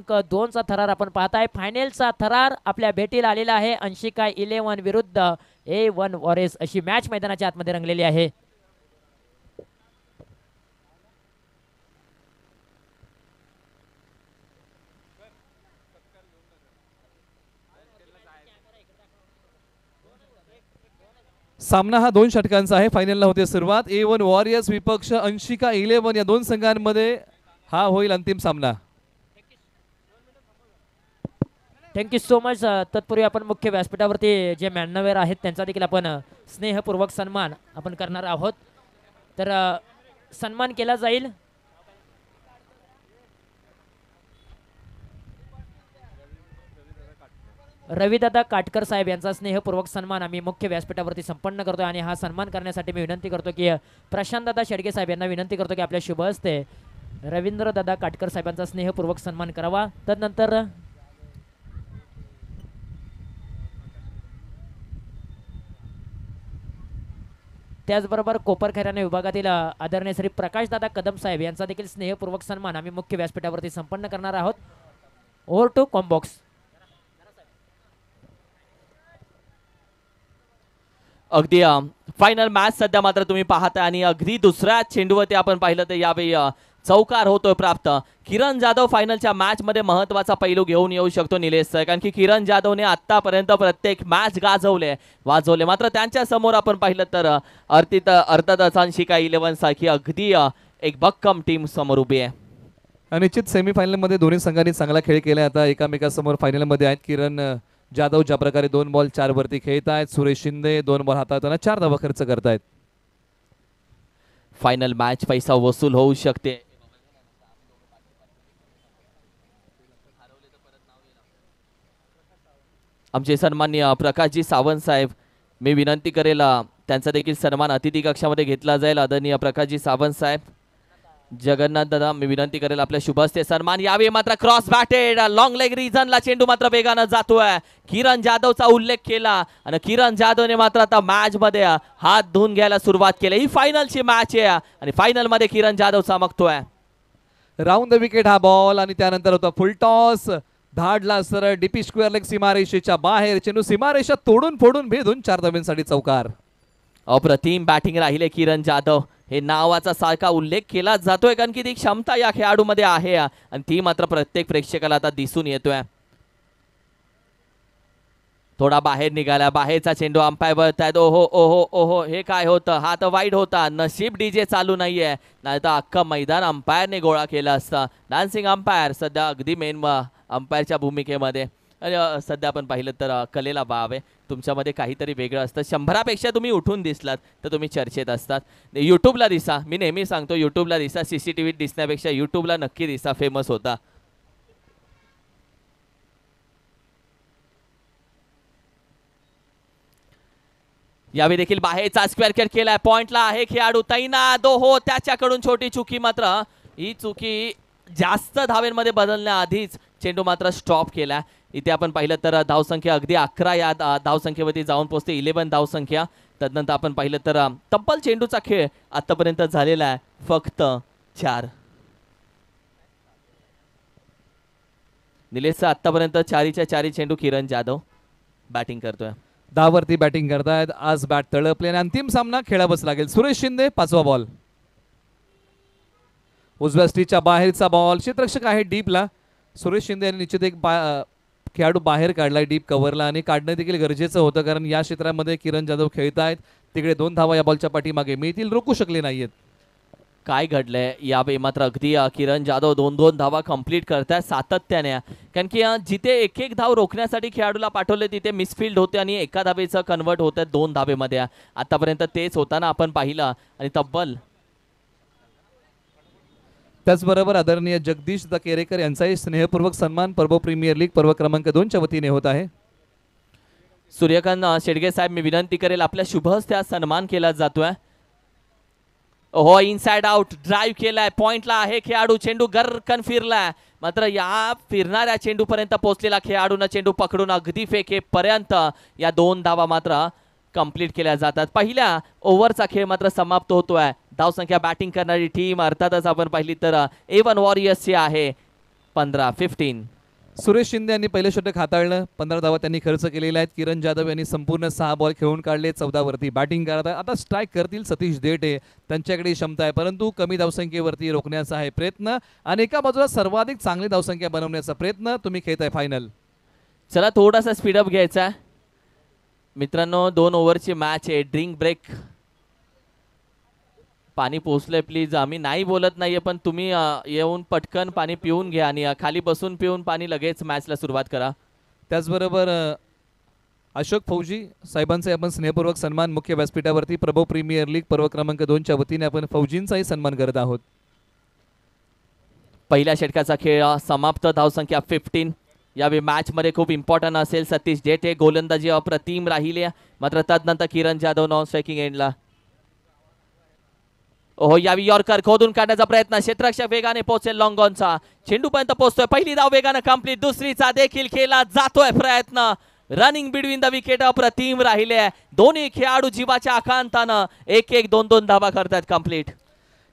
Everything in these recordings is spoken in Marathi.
क्रमांक दोनचा थरार आपण पाहताय फायनलचा थरार आपल्या भेटीला आलेला आहे अंशिका इलेव्हन विरुद्ध ए वन वॉरेस अशी मॅच मैदानाच्या आतमध्ये रंगलेली आहे सामना हा दोन षटकांचा आहे फायनलला होते सुरुवात ए वन वॉरियर्स विपक्ष अंशिका इलेव्हन या दोन संघांमध्ये हा होईल अंतिम सामना थँक्यू सो मच तत्पूर्वी आपण मुख्य व्यासपीठावरती जे मॅनवेअर आहेत त्यांचा देखील आपण स्नेहपूर्वक सन्मान आपण करणार आहोत तर सन्मान केला जाईल रविदादा काटकर साहेब यांचा स्नेहपूर्वक सन्मान आम्ही मुख्य व्यासपीठावरती संपन्न करतो आणि हा सन्मान करण्यासाठी मी विनंती करतो की प्रशांतदादा शेडगे साहेब यांना विनंती करतो की आपल्या शुभ हस्ते रवींद्रदादा काटकर साहेबांचा स्नेहपूर्वक सन्मान करावा तदनंतर त्याचबरोबर कोपर खैराने विभागातील आदरणीय श्री दादा कदम साहेब यांचा देखील स्नेहपूर्वक सन्मान आम्ही मुख्य व्यासपीठावरती संपन्न करणार आहोत ओव्हर टू कॉम्बॉक्स अगदी फायनल मॅच सध्या मात्र तुम्ही पाहता आणि अगदी दुसऱ्या चेंडूवरती आपण पाहिलं तर यावेळी चौकार होतोय प्राप्त किरण जाधव फायनलच्या मॅचमध्ये महत्त्वाचा पैलू घेऊन येऊ शकतो सर कारण की किरण जाधवने आत्तापर्यंत प्रत्येक मॅच गाजवले वाजवले मात्र त्यांच्या समोर आपण पाहिलं तर अर्थित अर्धा काय इलेव्हन सारखी अगदी एक भक्कम टीम समोर उभी आहे निश्चित सेमीफायनलमध्ये दोन्ही संघांनी चांगला खेळ केला आता एकामेकासमोर फायनलमध्ये आहेत किरण जाधव ज्या प्रकारे दोन बॉल चार वरती खेळत आहेत सुरेश शिंदे दोन बॉल हाताळताना चार धावा खर्च करतायत फायनल मॅच पैसा वसूल होऊ शकते आमचे प्रकाश प्रकाशजी सावंत साहेब मी विनंती करेल त्यांचा देखील सन्मान अतिथी कक्षामध्ये घेतला जाईल आदरणीय प्रकाशजी सावंत साहेब जगन्नाथ दादा मी विनंती करेल आपल्या शुभस्ते सन्मान यावे मात्र क्रॉस बॅटेड लॉंग लेग रिझनला चेंडू मात्र वेगानं जातोय किरण जाधवचा उल्लेख केला आणि किरण जाधवने मात्र आता मॅच मध्ये हात धुवून घ्यायला सुरुवात केली ही फायनलची मॅच आहे आणि फायनल मध्ये किरण जाधव चमकतोय राऊंड द विकेट हा बॉल आणि त्यानंतर होता फुल टॉस धाडला सर डीपी स्क्वेअर लेग सीमारेषेच्या बाहेर चेंडू सीमारेषा तोडून फोडून भेदून चार धाव्यांसाठी चौकार अप्रतिम बॅटिंग राहिले किरण जाधव हे नावाचा सारखा उल्लेख केला जातोय कारण की ती क्षमता या खेळाडूमध्ये आहे आणि ती मात्र प्रत्येक प्रेक्षकाला आता दिसून येतोय थोडा बाहेर निघाला बाहेरचा चेंडू अंपायर बघतायत ओहो ओहो ओहो हे काय होतं हा तर वाईट होता नशीब डीजे चालू नाहीये नाही तर अख्खं मैदान अंपायरने गोळा केला असता डान्सिंग अंपायर सध्या अगदी मेन अंपायरच्या भूमिकेमध्ये सध्या आपण पाहिलं तर कलेला वाव आहे तुमच्यामध्ये काहीतरी वेगळं असतं शंभरापेक्षा तुम्ही उठून दिसलात तर तुम्ही चर्चेत असतात यूट्यूबला दिसा मी नेहमी सांगतो यूट्यूबला दिसा सी सी टी व्ही दिसण्यापेक्षा यूट्यूबला नक्की दिसा फेमस होता यावेळी देखील बाहेरचा स्क्वेअर केअर केलाय पॉइंटला आहे खेळाडू तैना दो हो त्याच्याकडून छोटी चुकी मात्र ही चुकी जास्त धावेंमध्ये बदलण्याआधीच चेंडू मात्र स्टॉप केला इथे आपण पाहिलं तर धावसंख्या अगदी अकरा या धावसंख्येवरती जाऊन पोहोचते इलेवन धावसंख्या तदनंतर आपण पाहिलं तर तब्बल चेंडूचा खेळ आतापर्यंत झालेला आहे फक्त चार निलेशचा आतापर्यंत चारीच्या चारी चेंडू किरण जाधव बॅटिंग करतोय दहावरती बॅटिंग करतायत आज बॅट तळपले आणि अंतिम सामना खेळावंच लागेल सुरेश शिंदे पाचवा बॉल उजव्या स्टीच्या बाहेरचा बॉल क्षेत्ररक्षक आहे डीपला सुरेश शिंदे यांनी निश्चित एक बा खेळाडू बाहेर काढला डीप कव्हरला आणि काढणं देखील गरजेचं होतं कारण या क्षेत्रामध्ये किरण जाधव खेळत आहेत तिकडे दोन धावा या बॉलच्या पाठीमागे मिळतील रोखू शकले नाहीयेत काय घडलंय या मात्र अगदी किरण जाधव दोन दोन धावा कंप्लीट करताय सातत्याने कारण की जिथे एक एक धाव रोखण्यासाठी खेळाडूला पाठवले तिथे मिसफिल्ड होते आणि एका धावेचं कन्वर्ट होत आहे दोन धाबेमध्ये आतापर्यंत तेच होताना आपण पाहिलं आणि तब्बल त्याचबरोबर आदरणीय जगदीश दकेरेकर यांचाही स्नेहपूर्वक सन्मान पर्व प्रीमियर लीग पर्व क्रमांक दोनच्या वतीने होत आहे सूर्यकांत शेडगे साहेब मी विनंती करेल आपल्या शुभ त्या सन्मान केला जातोय हो साइड आउट ड्राइव केलाय पॉइंटला आहे खेळाडू चेंडू गरकन फिरलाय मात्र या फिरणाऱ्या चेंडू पोहोचलेला खेळाडून चेंडू पकडून अगदी फेकेपर्यंत या दोन धावा मात्र कंप्लीट केल्या जातात पहिल्या ओव्हरचा खेळ मात्र समाप्त होतोय धावसंख्या बॅटिंग करणारी टीम अर्थातच आपण पाहिली तर एवन वॉरियर्सची आहे पंधरा फिफ्टीन सुरेश शिंदे यांनी पहिले षटक हाताळलं पंधरा धावा त्यांनी खर्च केलेला आहेत किरण जाधव यांनी संपूर्ण सहा बॉल खेळून काढले चौदावरती बॅटिंग करत आहे आता स्ट्राईक करतील सतीश देटे त्यांच्याकडे क्षमता आहे परंतु कमी धावसंख्येवरती रोखण्याचा आहे प्रयत्न आणि एका बाजूला सर्वाधिक चांगली धावसंख्या बनवण्याचा प्रयत्न तुम्ही खेळत फायनल चला थोडासा स्पीडअप घ्यायचा मित्रांनो दोन ओव्हरची मॅच आहे ड्रिंक ब्रेक पाणी पोचलंय प्लीज आम्ही नाही बोलत नाहीये पण तुम्ही येऊन पटकन पाणी पिऊन घ्या आणि खाली बसून पिऊन पाणी लगेच मॅचला सुरुवात करा त्याचबरोबर अशोक फौजी साहेबांचे आपण स्नेहपूर्वक सन्मान मुख्य व्यासपीठावरती प्रभू प्रीमियर लीग पर्व क्रमांक दोनच्या वतीने आपण फौजींचाही सन्मान करत आहोत पहिल्या षटकाचा खेळ समाप्त धावसंख्या फिफ्टीन यावेळी मॅचमध्ये खूप इम्पॉर्टंट असेल सतीश डेटे गोलंदाजी अप्रतिम राहिले मात्र तदनंतर किरण जाधव नॉन स्ट्रायकिंग एंडला हो यावी यॉर्कर खोदून काढण्याचा प्रयत्न क्षेत्ररक्षक वेगाने पोहोचेल लॉंगॉनचा चेंडूपर्यंत पोहोचतोय पहिली धाव वेगानं कम्प्लीट दुसरीचा देखील केला जातोय प्रयत्न रनिंग बिटवीन द विकेट अप्रतिम राहिले दोन्ही खेळाडू जीवाच्या आकांतानं एक एक दोन दोन धावा करतात कम्प्लीट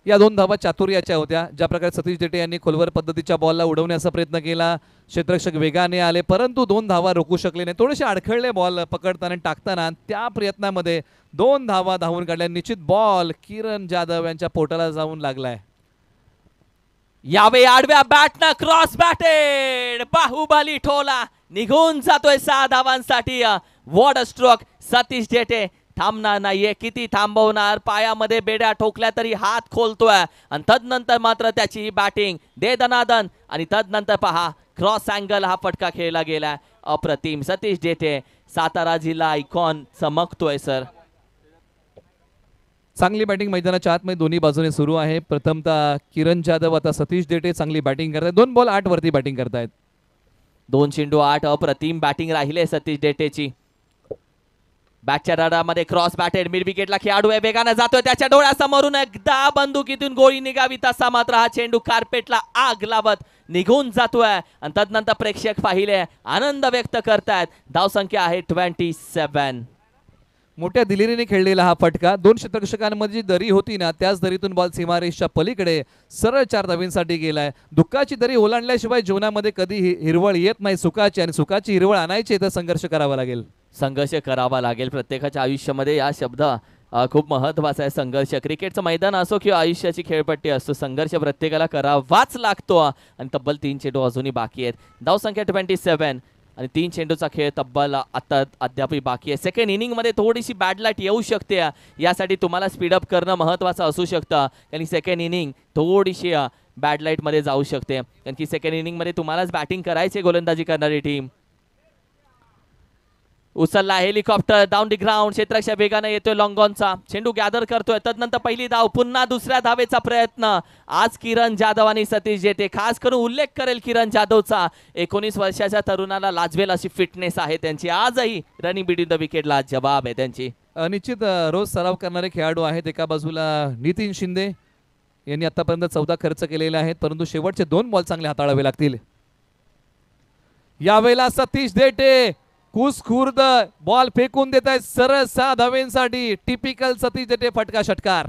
या दोन धावा चातुर्याच्या होत्या ज्या प्रकारे सतीश देटे यांनी खोलवर पद्धतीच्या बॉलला उडवण्याचा प्रयत्न केला क्षेत्रक्षक वेगाने आले परंतु दोन धावा रोखू शकले नाही थोडेसे अडखळले बॉल पकडताना आणि टाकताना त्या प्रयत्नामध्ये दोन धावा धावून काढल्या निश्चित बॉल किरण जाधव यांच्या पोटाला जाऊन लागलाय यावे आडव्या बॅटना क्रॉस बॅटेड बाहुबली ठोला निघून जातोय सहा धावांसाठी वॉड स्ट्रोक सतीश जेटे थांबणार नाहीये किती थांबवणार पायामध्ये बेड्या ठोकल्या तरी हात खोलतोय आणि तदनंतर मात्र त्याची बॅटिंग दे दनादन आणि तदनंतर पहा क्रॉस अँगल हा फटका खेळला गेलाय अप्रतिम सतीश डेटे सातारा जिल्हा आयकॉन चमकतोय सर चांगली बॅटिंग मैदानाच्या आतमध्ये दोन्ही बाजूने सुरू आहे प्रथमतः किरण जाधव आता सतीश देटे चांगली बॅटिंग आहेत दोन बॉल आठ वरती बॅटिंग करतायत दोन चेंडू आठ अप्रतिम बॅटिंग राहिले सतीश डेटेची बॅटच्या रडामध्ये क्रॉस बॅटेड मिड विकेटला खेळाडू आहे वेगानं जातोय त्याच्या डोळ्यासमोरून एकदा बंदुकीतून गोळी निघावी तसा मात्र हा चेंडू कार्पेटला आग लावत निघून जातोय आणि तदनंतर प्रेक्षक पाहिले आनंद व्यक्त करतायत धावसंख्या आहे ट्वेंटी सेवन मोठ्या दिलेरीने खेळलेला हा फटका दोन क्षेत्रक्षकांमध्ये जी दरी होती ना त्याच दरीतून बॉल सीमारेशच्या पलीकडे सरळ चार धावींसाठी गेलाय दुःखाची दरी ओलांडल्याशिवाय जीवनामध्ये कधी हिरवळ येत नाही सुखाची आणि सुखाची हिरवळ आणायची तर संघर्ष करावा लागेल संघर्ष करावा लागेल प्रत्येकाच्या आयुष्यामध्ये या शब्द खूप महत्त्वाचा आहे संघर्ष क्रिकेटचं मैदान असो किंवा आयुष्याची खेळपट्टी असतो संघर्ष प्रत्येकाला करावाच लागतो आणि तब्बल तीन चेंडू अजूनही बाकी आहेत धावसंख्या ट्वेंटी सेवन आणि तीन चेंडूचा खेळ तब्बल आता अद्यापही बाकी आहे सेकंड इनिंगमध्ये थोडीशी बॅड लाईट येऊ शकते यासाठी तुम्हाला स्पीड अप करणं महत्त्वाचं असू शकतं कारण सेकंड इनिंग थोडीशी बॅड लाईटमध्ये जाऊ शकते कारण की सेकंड इनिंगमध्ये तुम्हालाच बॅटिंग करायची गोलंदाजी करणारी टीम उचलला हेलिकॉप्टर डाऊन दी ग्राउंड क्षेत्रक्षा वेगानं येतोय लॉंगॉनचा चेंडू गॅदर करतोय तदनंतर पहिली धाव पुन्हा दुसऱ्या धावेचा प्रयत्न आज किरण जाधव आणि सतीश जेटे खास करून उल्लेख करेल किरण जाधवचा एकोणीस वर्षाच्या तरुणाला लाजवेल अशी फिटनेस आहे त्यांची आजही रनिंग बिटवीन द विकेटला जबाब आहे त्यांची अनिश्चित रोज सराव करणारे खेळाडू आहेत एका बाजूला नितीन शिंदे यांनी आतापर्यंत चौदा खर्च केलेले आहेत परंतु शेवटचे दोन बॉल चांगले हाताळावे लागतील यावेळेला सतीश देटे कुसखुर्द बॉल फेकून देत आहे सरळ सहा टिपिकल सतीश जेटे फटका षटकार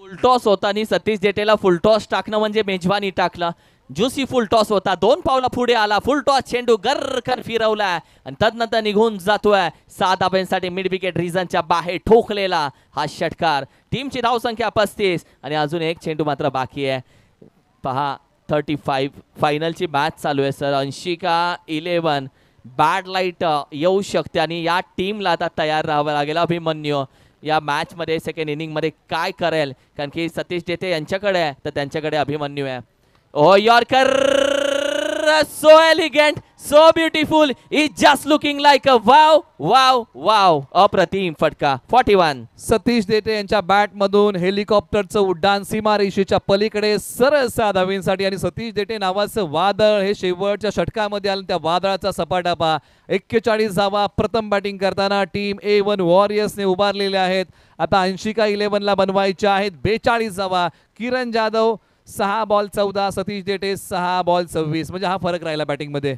फुलटॉस होता आणि सतीश जेटेला फुलटॉस टाकणं म्हणजे मेजवानी टाकला जुसी फुल टॉस होता दोन पावला पुढे आला फुल टॉस चेंडू फिरवला फिरवलाय आणि तदनंतर निघून जातोय सात धाब्यांसाठी मिड विकेट रिझनच्या बाहेर ठोकलेला हा षटकार टीमची धावसंख्या पस्तीस आणि अजून एक चेंडू मात्र बाकी आहे पहा थर्टी फाईव्ह फायनलची मॅच चालू आहे sir Anshika eleven bad light uh, येऊ शकते आणि या टीमला आता तयार राहावं लागेल अभिमन्यू या मॅचमध्ये सेकंड इनिंगमध्ये काय करेल कारण की सतीश डेते यांच्याकडे आहे तर त्यांच्याकडे अभिमन्यू आहे oh yorker so elegant so so is just looking looking a wow wow wow अप्रतिम फटका 41. सतीश देते यांच्या बॅटमधून हेलिकॉप्टरचं उड्डाण सीमारेषेच्या पलीकडे सरळ धावींसाठी आणि सतीश देटे नावाचं वादळ हे शेवटच्या षटकामध्ये आले त्या वादळाचा सपाटा पहा एक्केचाळीस धावा प्रथम बॅटिंग करताना टीम ए वन वॉरियर्सने उभारलेले आहेत आता अंशिका इलेव्हनला बनवायचे आहेत बेचाळीस धावा किरण जाधव सहा बॉल चौदा सतीश देटे सहा बॉल सव्वीस म्हणजे हा फरक राहिला बॅटिंगमध्ये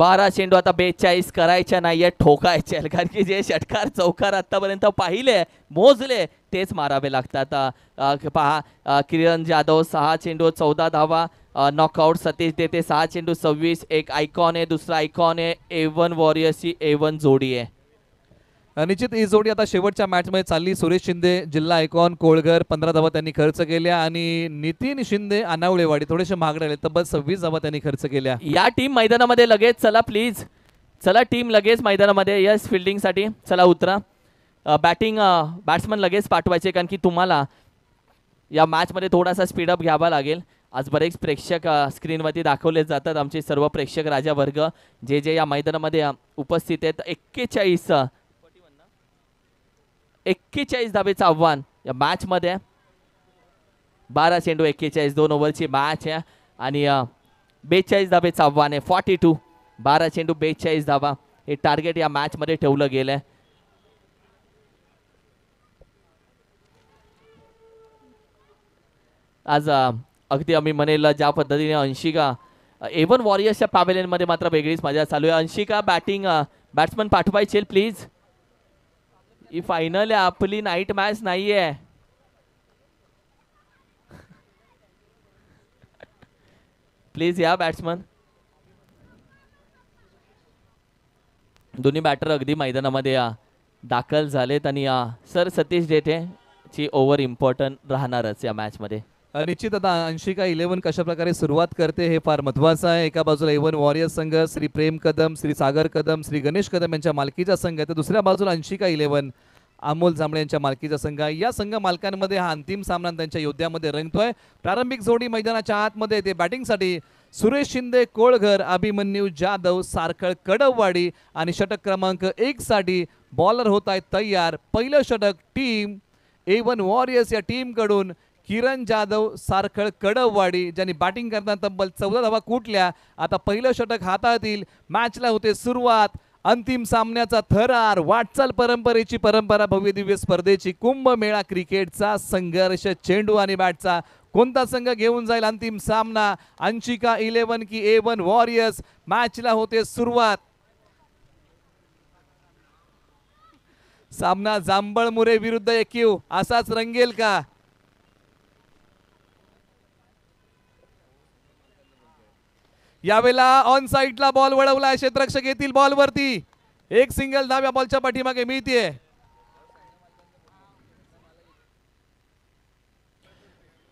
बारा चेंडू आता बेचाळीस करायच्या नाहीये ठोकायचे कारण की जे षटकार चौकार आतापर्यंत पाहिले मोजले तेच मारावे लागतात पहा किरण जाधव सहा चेंडू चौदा धावा नॉकआउट सतीश देते सहा चेंडू सव्वीस एक आयकॉन आहे दुसरा आयकॉन आहे ए वन वॉरियर्सची ए वन जोडी आहे निश्चित ही जोडी आता शेवटच्या मॅचमध्ये चालली सुरेश शिंदे जिल्हा आयकॉन कोळघर पंधरा धावा त्यांनी खर्च केल्या आणि नितीन शिंदे अनावळेवाडी थोडेसे महागडे आले तब्बल सव्वीस धावा त्यांनी खर्च केल्या या टीम मैदानामध्ये लगेच चला प्लीज चला टीम लगेच मैदानामध्ये यस फिल्डिंगसाठी चला उतरा बॅटिंग बॅट्समन लगेच पाठवायचे कारण की तुम्हाला या मॅचमध्ये थोडासा स्पीडअप घ्यावा लागेल आज बरेच प्रेक्षक स्क्रीनवरती दाखवले जातात आमचे सर्व प्रेक्षक राजा वर्ग जे जे या मैदानामध्ये उपस्थित आहेत एक्केचाळीस एक्केचाळीस धाबेचं आव्हान या मॅचमध्ये मध्ये बारा चेंडू एक्केचाळीस दोन ओव्हरची मॅच आहे आणि बेचाळीस धाबेचं आव्हान आहे फॉर्टी टू बारा चेंडू बेचाळीस धाबा हे टार्गेट या मॅचमध्ये ठेवलं गेलं आहे आज अगदी आम्ही म्हणेल ज्या पद्धतीने अंशिका एवन वॉरियर्सच्या पॅवेलियनमध्ये मात्र वेगळीच मजा चालू आहे अंशिका बॅटिंग बॅट्समन पाठवायचे प्लीज ही फायनल आहे आपली नाईट मॅच नाहीये प्लीज या बॅट्समन दोन्ही बॅटर अगदी मैदानामध्ये या दाखल झालेत आणि या सर सतीश डेटे ची ओव्हर इम्पॉर्टंट राहणारच या मॅचमध्ये निश्चित आता अंशिका इलेव्हन कशाप्रकारे सुरुवात करते हे फार महत्वाचं आहे एका बाजूला इव्हन वॉरियर्स संघ श्री प्रेम कदम श्री सागर कदम श्री गणेश कदम यांच्या मालकीचा संघ आहे तर दुसऱ्या बाजूला अंशिका इलेव्हन अमोल जांभळे यांच्या मालकीचा संघ आहे या संघ मालकांमध्ये हा अंतिम सामना त्यांच्या योद्ध्यामध्ये रंगतोय प्रारंभिक जोडी मैदानाच्या आतमध्ये ते बॅटिंगसाठी सुरेश शिंदे कोळघर अभिमन्यू जाधव सारखळ कडववाडी आणि षटक क्रमांक एकसाठी बॉलर होत आहेत तयार पहिलं षटक टीम ए वन वॉरियर्स या टीमकडून किरण जाधव सारखळ कडववाडी ज्यांनी बॅटिंग करताना तब्बल चौदा धावा कुटल्या आता पहिलं षटक हाताळतील मॅचला होते सुरुवात अंतिम सामन्याचा थरार वाटचाल परंपरेची परंपरा भव्य दिव्य स्पर्धेची कुंभमेळा क्रिकेटचा संघर्ष चेंडू आणि बॅटचा कोणता संघ घेऊन जाईल अंतिम सामना अंशिका इलेव्हन की ए वन वॉरियर्स मॅचला होते सुरुवात सामना जांभळमुरे विरुद्ध एक्यू असाच रंगेल का यावेळेला ऑन साईडला बॉल वळवला क्षेत्रक्षक येतील बॉलवरती एक सिंगल दहाव्या बॉलच्या पाठीमागे मिळतीये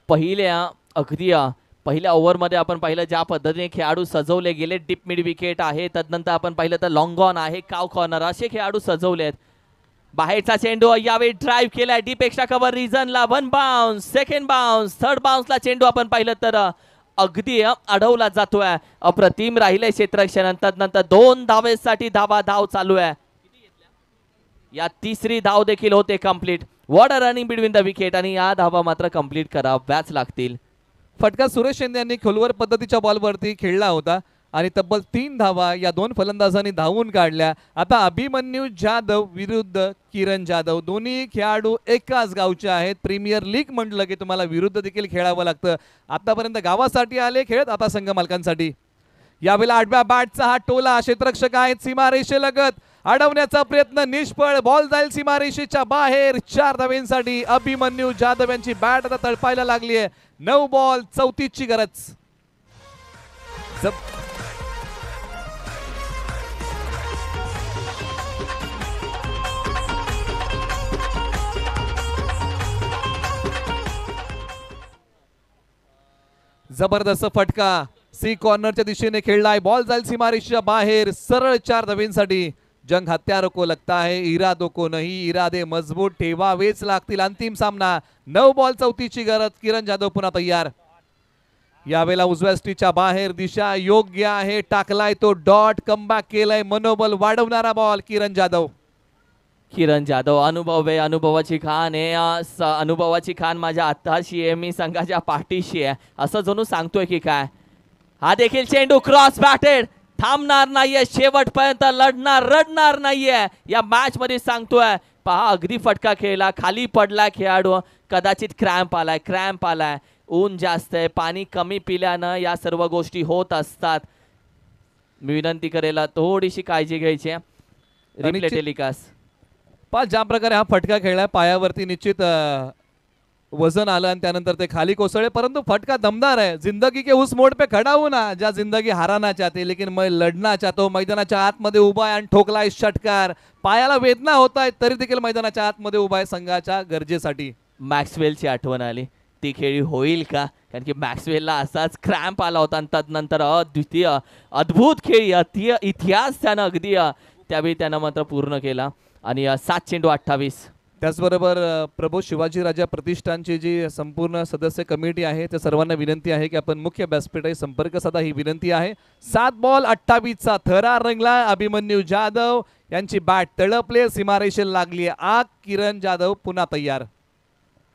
पहिल्या अगदी पहिल्या ओव्हरमध्ये आपण पाहिलं ज्या पद्धतीने खेळाडू सजवले गेले डीप मिड विकेट आहे तदनंतर आपण पाहिलं तर लॉंग ऑन आहे काव कॉर्नर असे खेळाडू सजवले आहेत बाहेरचा चेंडू यावेळी ड्राईव्ह केलाय डीप एक्स्ट्रा कव्हर रिझनला one bounce second bounce third बाउन्सला चेंडू आपण पाहिलं तर अगदी अडवला जातोय अप्रतिम राहिले क्षेत्रक्षण नंतर दोन धावेसाठी धावा धाव चालू आहे या तिसरी धाव देखील होते complete what are running between the wicket आणि या धावा मात्र कम्प्लीट कराव्याच लागतील फटका सुरेश शिंदे यांनी खोलवर पद्धतीच्या बॉलवरती खेळला होता आणि तब्बल तीन धावा या दोन फलंदाजांनी धावून काढल्या आता अभिमन्यू जाधव विरुद्ध किरण जाधव दोन्ही खेळाडू एकाच गावचे आहेत प्रीमियर लीग म्हटलं की तुम्हाला विरुद्ध देखील खेळावं लागतं आतापर्यंत गावासाठी आले खेळत आता संघ मालकांसाठी यावेळेला आठव्या बॅटचा हा टोला क्षेत्रक्षक आहेत सीमारेषेलगत अडवण्याचा प्रयत्न निष्फळ बॉल जाईल सीमारेषेच्या बाहेर चार धावेंसाठी अभिमन्यू जाधव यांची बॅट आता तळपायला लागली आहे नऊ बॉल चौतीसची गरज जबरदस्त फटका सी कॉर्नरच्या दिशेने खेळलाय बॉल जाईल सीमारेषीच्या बाहेर सरळ चार धवींसाठी जंग हत्या रोको लगता है इरादो को नहीं इरादे मजबूत ठेवावेच लागतील अंतिम सामना नऊ बॉल चौथीची गरज किरण जाधव पुन्हा तयार यावेळेला उजव्या बाहेर दिशा योग्य आहे टाकलाय तो डॉट कमबॅक केलाय मनोबल वाढवणारा बॉल किरण जाधव किरण जाधव अनुभव बे अनुभवाची खान हे अनुभवाची खान माझ्या आत्ताशी आहे मी संघाच्या पाठीशी आहे असं जणू सांगतोय की काय हा देखील चेंडू क्रॉस बॅटेड थांबणार नाहीये शेवटपर्यंत लढणार रडणार नाहीये या मॅच मध्ये सांगतोय पहा अगदी फटका खेळला खाली पडला खेळाडू कदाचित क्रॅम्प आलाय क्रॅम्प आलाय ऊन जास्त आहे पाणी कमी पिल्यानं या सर्व गोष्टी होत असतात मी विनंती करेला थोडीशी काळजी घ्यायची टेलिकास्ट पाच ज्या प्रकारे हा फटका खेळला पायावरती निश्चित वजन आलं आणि त्यानंतर ते खाली कोसळले परंतु फटका दमदार आहे जिंदगी के उस मोड पे खड़ा हूं ना ज्या जिंदगी हाराना चाहते लेकिन मैं लढना चाहतो मैदानाच्या आतमध्ये उभा आहे आणि ठोकलाय षटकार पायाला वेदना होत आहेत तरी देखील मैदानाच्या आतमध्ये उभा आहे संघाच्या गरजेसाठी मॅक्सवेलची आठवण आली ती खेळी होईल का कारण की मॅक्सवेलला असाच क्रॅम्प आला होता आणि तदनंतर अद्वितीय अद्भुत खेळी अतिय इतिहास त्यानं अगदी त्यावेळी त्यानं मात्र पूर्ण केला आणि सात चेंडू अठ्ठावीस त्याचबरोबर प्रभू राजा प्रतिष्ठानची जी संपूर्ण सदस्य कमिटी आहे त्या सर्वांना विनंती आहे की आपण मुख्य व्यासपीठाशी संपर्क साधा ही विनंती आहे सात बॉल चा थरार रंगला अभिमन्यू जाधव यांची बॅट तळपले सीमारेषेला लागली आग किरण जाधव पुन्हा तयार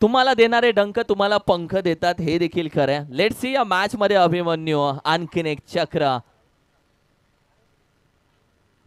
तुम्हाला देणारे डंक तुम्हाला पंख देतात हे देखील खरं लेट सी या मॅच मध्ये अभिमन्यू आणखीन एक चक्र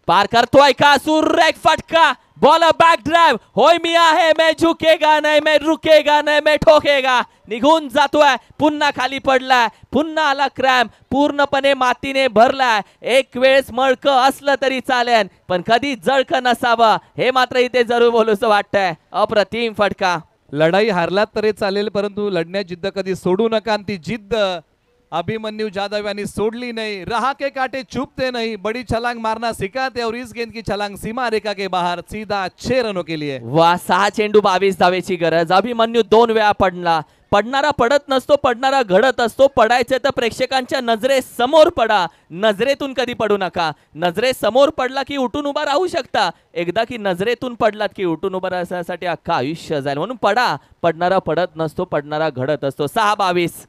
पार करतोय का सुरेख फटका बॉलर बॅक ड्राईव होय मी आहे मे झुकेगा नाही मे रुकेगा नाही मे ठोकेगा निघून जातोय पुन्हा खाली पडलाय पुन्हा आला क्रॅम पूर्णपणे मातीने भरलाय एक वेळेस मळक असलं तरी चालेल पण कधी जळक नसावं हे मात्र इथे जरूर बोलूस वाटतंय अप्रतिम फटका लढाई हारलात तरी चालेल परंतु लढण्यात जिद्द कधी सोडू नका आणि ती जिद्द अभिमन्यू जाधव यांनी सोडली नाही रहा के काटे चुपते नाही बड़ी छलांग मारना सिकाते और इस गेंद की छलांग सीमा रेखा के बाहर सीधा छह रनों के लिए वा सहा चेंडू बावीस धावेची गरज अभिमन्यू दोन वेळा पडला पडणारा पडत नसतो पडणारा घडत असतो पडायचं तर प्रेक्षकांच्या समोर पडा नजरेतून कधी पडू नका नजरे समोर पडला की उठून उभा राहू शकता एकदा की नजरेतून पडलात की उठून उभा राहण्यासाठी अख्खा आयुष्य जाईल म्हणून पडा पडणारा पडत नसतो पडणारा घडत असतो सहा बावीस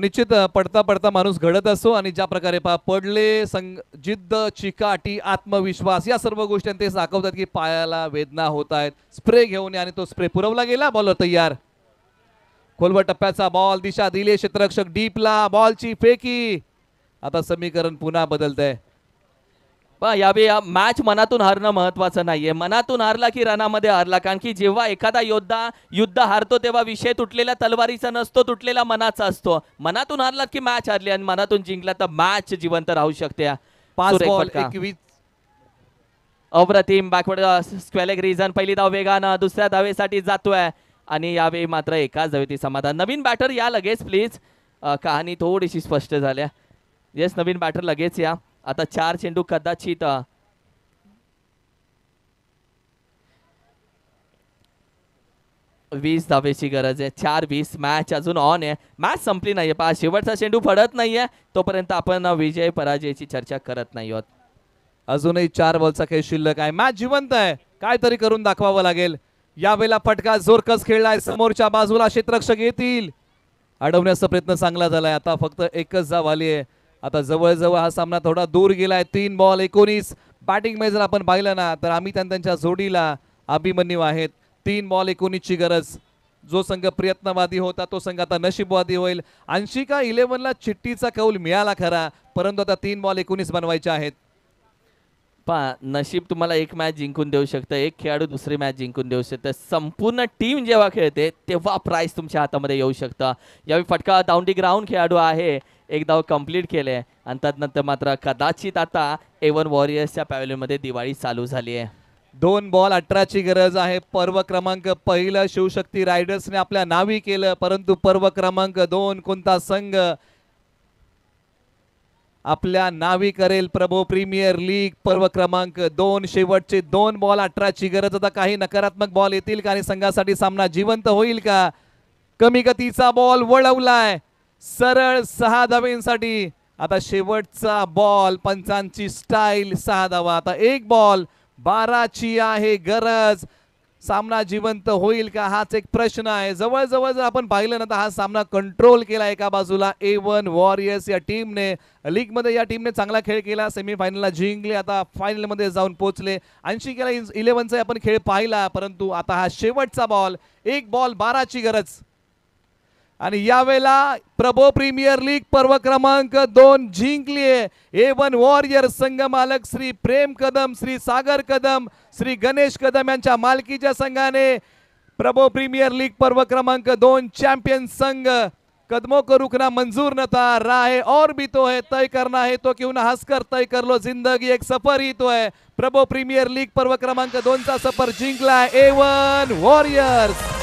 निश्चित पडता पडता माणूस घडत असो आणि ज्या प्रकारे पा पडले संग जिद्द चिकाटी आत्मविश्वास या सर्व गोष्टी ते दाखवतात की पायाला वेदना होत आहेत स्प्रे घेऊन आणि तो स्प्रे पुरवला गेला बॉलर तयार खोलवर टप्प्याचा बॉल दिशा दिले क्षेत्ररक्षक डीपला बॉलची फेकी आता समीकरण पुन्हा बदलत आहे यावेळी मॅच मनातून हारणं महत्वाचं नाहीये मनातून हारला की रनामध्ये हारला कारण की जेव्हा एखादा योद्धा युद्ध हारतो तेव्हा विषय तुटलेल्या तलवारीचा नसतो तुटलेला मनाचा असतो मनातून हारला की मॅच हारली आणि मनातून जिंकला तर मॅच जिवंत राहू शकते अप्रतिम बॅकवर्ड स्क्वेलेग रिझन पहिली धाव वेगानं दुसऱ्या धावेसाठी जातोय आणि यावेळी मात्र एकाच धावेती समाधान नवीन बॅटर या लगेच प्लीज कहाणी थोडीशी स्पष्ट झाल्या येस नवीन बॅटर लगेच या आता चार चेंडू कदाचित वीस धावेची गरज आहे चार वीस मॅच अजून ऑन आहे मॅच संपली नाहीये पहा शेवटचा चेंडू पडत नाहीये तोपर्यंत आपण विजय पराजयाची चर्चा करत नाही आहोत अजूनही चार बॉलचा खेळ शिल्लक आहे मॅच जिवंत आहे काय तरी करून दाखवावं लागेल यावेळेला फटका जोरकस खेळलाय समोरच्या बाजूला क्षेत्ररक्षक येतील अडवण्याचा प्रयत्न चांगला झालाय आता फक्त एकच जाव आली आहे आता जवळजवळ हा सामना थोडा दूर गेलाय तीन बॉल एकोणीस बॅटिंगमध्ये जर आपण पाहिलं ना तर आम्ही त्यांच्या जोडीला अभिमन्यू आहेत तीन बॉल ची गरज जो संघ प्रयत्नवादी होता तो संघ आता नशीबवादी होईल अंशिका इलेव्हनला चिट्टीचा कौल मिळाला खरा परंतु आता तीन बॉल एकोणीस बनवायचे आहेत पा नशीब तुम्हाला एक मॅच जिंकून देऊ शकतं एक खेळाडू दुसरी मॅच जिंकून देऊ शकतं संपूर्ण टीम जेव्हा खेळते तेव्हा प्राईज तुमच्या हातामध्ये येऊ शकतं यावेळी फटका दावंडी ग्राउंड खेळाडू आहे एक धाव कम्प्लीट केले आणि त्यानंतर मात्र कदाचित आता एवन वॉरियर्सच्या पॅवलीमध्ये दिवाळी चालू झाली आहे दोन बॉल अठराची गरज आहे पर्व क्रमांक पहिलं शिवशक्ती रायडर्सने आपल्या नावी केलं परंतु पर्व क्रमांक दोन कोणता संघ आपल्या नावी करेल प्रभो प्रीमियर लीग पर्व क्रमांक दोन शेवटचे दोन बॉल अठराची गरज आता काही नकारात्मक बॉल येतील का आणि संघासाठी सामना जिवंत होईल का कमी गतीचा बॉल वळवलाय सरळ सहा धावेंसाठी आता शेवटचा बॉल पंचांची स्टाईल सहा धावा आता एक बॉल बाराची आहे गरज सामना जिवंत होईल का हाच एक प्रश्न आहे जवळजवळ जर आपण पाहिलं ना तर हा सामना कंट्रोल केला एका बाजूला ए वन वॉरियर्स या टीमने लीगमध्ये या टीमने चांगला खेळ केला सेमीफायनलला जिंकले आता फायनलमध्ये जाऊन पोहोचले ऐंशी केला इलेव्हनचा आपण खेळ पाहिला परंतु आता हा शेवटचा बॉल एक बॉल बाराची गरज आणि यावेळेला प्रभो प्रीमियर लीग पर्व क्रमांक दोन जिंकलीये ए वन वॉरियर संघ मालक श्री प्रेम कदम श्री सागर कदम श्री गणेश कदम यांच्या मालकीच्या संघाने प्रभो प्रीमियर लीग पर्व क्रमांक दोन चॅम्पियन संघ कदमो को रुकना मंजूर न था राह है और भी तो है तय करना है तो क्यों ना हंसकर तय कर लो जिंदगी एक सफर ही तो है प्रभो प्रीमियर लीग पर्व क्रमांक दोनचा सफर जिंकला ए वन वॉरियर्स